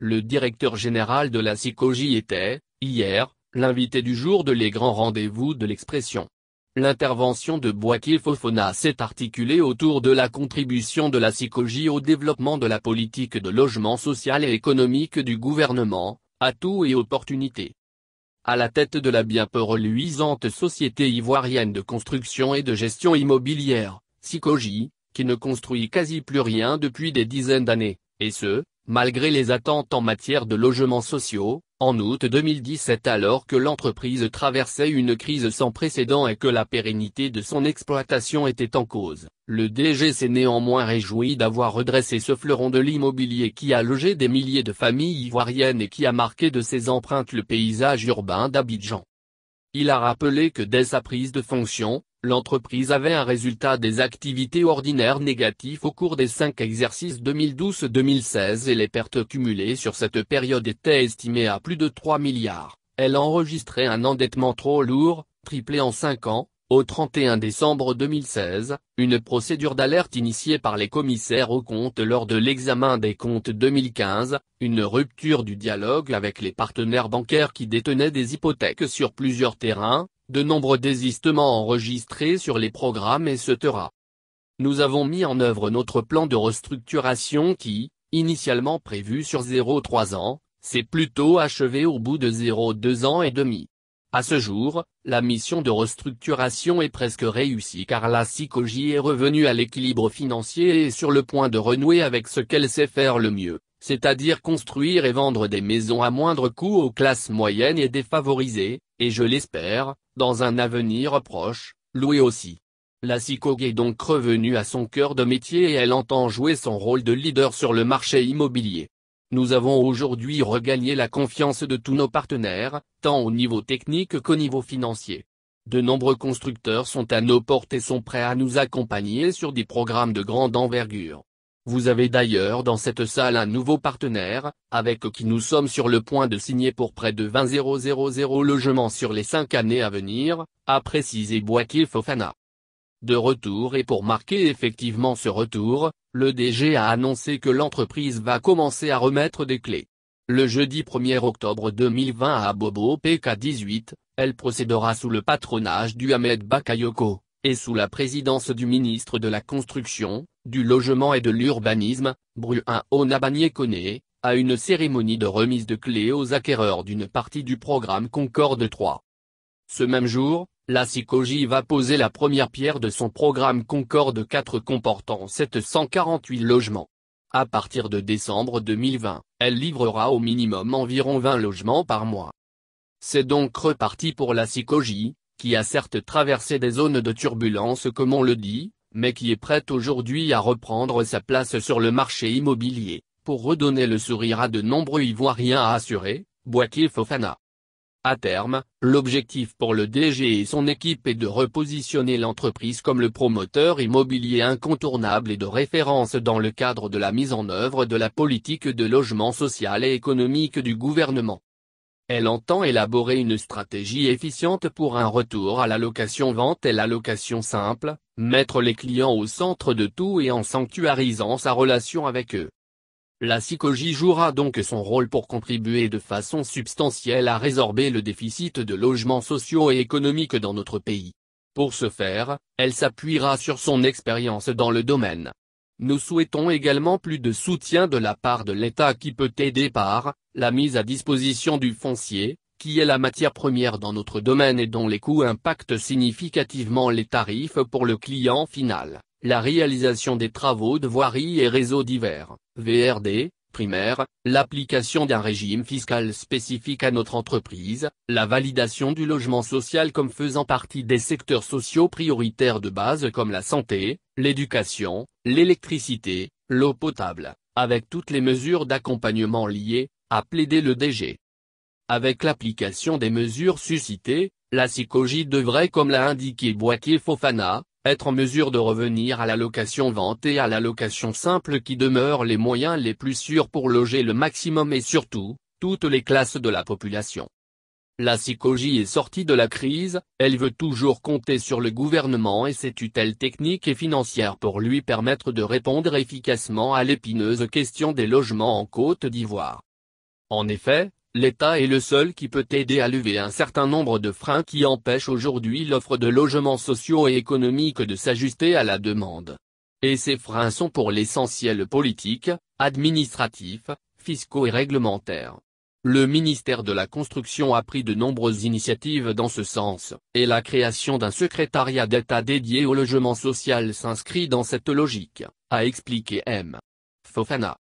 Le directeur général de la psychologie était, hier, l'invité du jour de les grands rendez-vous de l'expression. L'intervention de Boakil Fofona s'est articulée autour de la contribution de la psychologie au développement de la politique de logement social et économique du gouvernement, atouts et opportunités. À la tête de la bien peu reluisante Société ivoirienne de construction et de gestion immobilière, Psychogie, qui ne construit quasi plus rien depuis des dizaines d'années, et ce, malgré les attentes en matière de logements sociaux, en août 2017 alors que l'entreprise traversait une crise sans précédent et que la pérennité de son exploitation était en cause, le DG s'est néanmoins réjoui d'avoir redressé ce fleuron de l'immobilier qui a logé des milliers de familles ivoiriennes et qui a marqué de ses empreintes le paysage urbain d'Abidjan. Il a rappelé que dès sa prise de fonction, l'entreprise avait un résultat des activités ordinaires négatif au cours des cinq exercices 2012-2016 et les pertes cumulées sur cette période étaient estimées à plus de 3 milliards. Elle enregistrait un endettement trop lourd, triplé en 5 ans, au 31 décembre 2016, une procédure d'alerte initiée par les commissaires aux comptes lors de l'examen des comptes 2015, une rupture du dialogue avec les partenaires bancaires qui détenaient des hypothèques sur plusieurs terrains, de nombreux désistements enregistrés sur les programmes et se Nous avons mis en œuvre notre plan de restructuration qui, initialement prévu sur 0,3 ans, s'est plutôt achevé au bout de 0,2 ans et demi. À ce jour, la mission de restructuration est presque réussie car la psychologie est revenue à l'équilibre financier et est sur le point de renouer avec ce qu'elle sait faire le mieux c'est-à-dire construire et vendre des maisons à moindre coût aux classes moyennes et défavorisées, et je l'espère, dans un avenir proche, louer aussi. La SICOG est donc revenue à son cœur de métier et elle entend jouer son rôle de leader sur le marché immobilier. Nous avons aujourd'hui regagné la confiance de tous nos partenaires, tant au niveau technique qu'au niveau financier. De nombreux constructeurs sont à nos portes et sont prêts à nous accompagner sur des programmes de grande envergure. Vous avez d'ailleurs dans cette salle un nouveau partenaire, avec qui nous sommes sur le point de signer pour près de 20 000 logements sur les 5 années à venir, a précisé Boakil Fofana. De retour et pour marquer effectivement ce retour, le DG a annoncé que l'entreprise va commencer à remettre des clés. Le jeudi 1er octobre 2020 à Bobo PK18, elle procédera sous le patronage du Ahmed Bakayoko et sous la présidence du ministre de la Construction, du Logement et de l'Urbanisme, bruin honabanié Koné, à une cérémonie de remise de clés aux acquéreurs d'une partie du programme Concorde 3. Ce même jour, la SICOGI va poser la première pierre de son programme Concorde 4 comportant 748 logements. À partir de décembre 2020, elle livrera au minimum environ 20 logements par mois. C'est donc reparti pour la SICOGI, qui a certes traversé des zones de turbulence comme on le dit, mais qui est prête aujourd'hui à reprendre sa place sur le marché immobilier, pour redonner le sourire à de nombreux Ivoiriens à assurer, Boakye Fofana. À terme, l'objectif pour le DG et son équipe est de repositionner l'entreprise comme le promoteur immobilier incontournable et de référence dans le cadre de la mise en œuvre de la politique de logement social et économique du gouvernement. Elle entend élaborer une stratégie efficiente pour un retour à la location vente et la location simple, mettre les clients au centre de tout et en sanctuarisant sa relation avec eux. La psychologie jouera donc son rôle pour contribuer de façon substantielle à résorber le déficit de logements sociaux et économiques dans notre pays. Pour ce faire, elle s'appuiera sur son expérience dans le domaine. Nous souhaitons également plus de soutien de la part de l'État qui peut aider par, la mise à disposition du foncier, qui est la matière première dans notre domaine et dont les coûts impactent significativement les tarifs pour le client final, la réalisation des travaux de voirie et réseaux divers, VRD, primaire, l'application d'un régime fiscal spécifique à notre entreprise, la validation du logement social comme faisant partie des secteurs sociaux prioritaires de base comme la santé, l'éducation, l'électricité, l'eau potable, avec toutes les mesures d'accompagnement liées, a plaidé le DG. Avec l'application des mesures suscitées, la psychogie devrait comme l'a indiqué Boitier Fofana, être en mesure de revenir à la location vente et à la location simple qui demeure les moyens les plus sûrs pour loger le maximum et surtout, toutes les classes de la population. La psychologie est sortie de la crise, elle veut toujours compter sur le gouvernement et ses tutelles techniques et financières pour lui permettre de répondre efficacement à l'épineuse question des logements en Côte d'Ivoire. En effet, l'État est le seul qui peut aider à lever un certain nombre de freins qui empêchent aujourd'hui l'offre de logements sociaux et économiques de s'ajuster à la demande. Et ces freins sont pour l'essentiel politiques, administratifs, fiscaux et réglementaires. Le ministère de la Construction a pris de nombreuses initiatives dans ce sens, et la création d'un secrétariat d'État dédié au logement social s'inscrit dans cette logique, a expliqué M. Fofana.